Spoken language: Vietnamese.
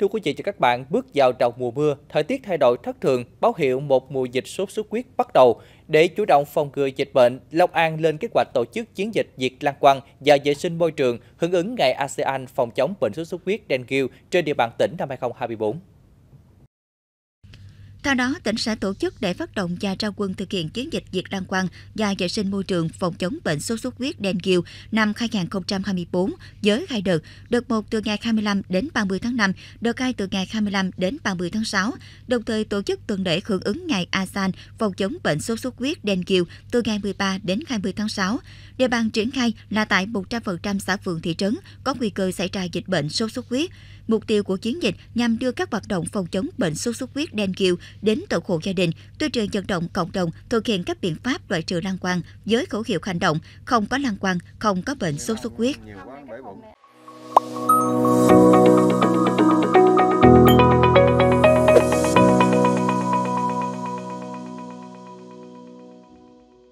Thưa quý vị và các bạn, bước vào đầu mùa mưa, thời tiết thay đổi thất thường báo hiệu một mùa dịch sốt xuất huyết bắt đầu. Để chủ động phòng ngừa dịch bệnh, Long An lên kế hoạch tổ chức chiến dịch diệt lăng quăng và vệ sinh môi trường hưởng ứng ngày ASEAN phòng chống bệnh sốt xuất huyết dengue trên địa bàn tỉnh năm 2024. Theo đó, tỉnh sẽ tổ chức để phát động và trao quân thực hiện chiến dịch diệt lăng quăng và vệ sinh môi trường phòng chống bệnh sốt xuất huyết đen kiều năm 2024 với hai đợt, đợt 1 từ ngày 25 đến 30 tháng 5, đợt 2 từ ngày 25 đến 30 tháng 6, đồng thời tổ chức tuần lễ hưởng ứng ngày ASEAN phòng chống bệnh sốt xuất huyết đen kiều từ ngày 13 đến 20 tháng 6. Địa bàn triển khai là tại 100% xã phường thị trấn có nguy cơ xảy ra dịch bệnh sốt xuất huyết. Mục tiêu của chiến dịch nhằm đưa các hoạt động phòng chống bệnh sốt xuất huyết đen kiều đến tận hộ gia đình, tuyên truyền vận động cộng đồng thực hiện các biện pháp loại trừ lăng quang với khẩu hiệu hành động không có lăng quang, không có bệnh sốt xuất huyết.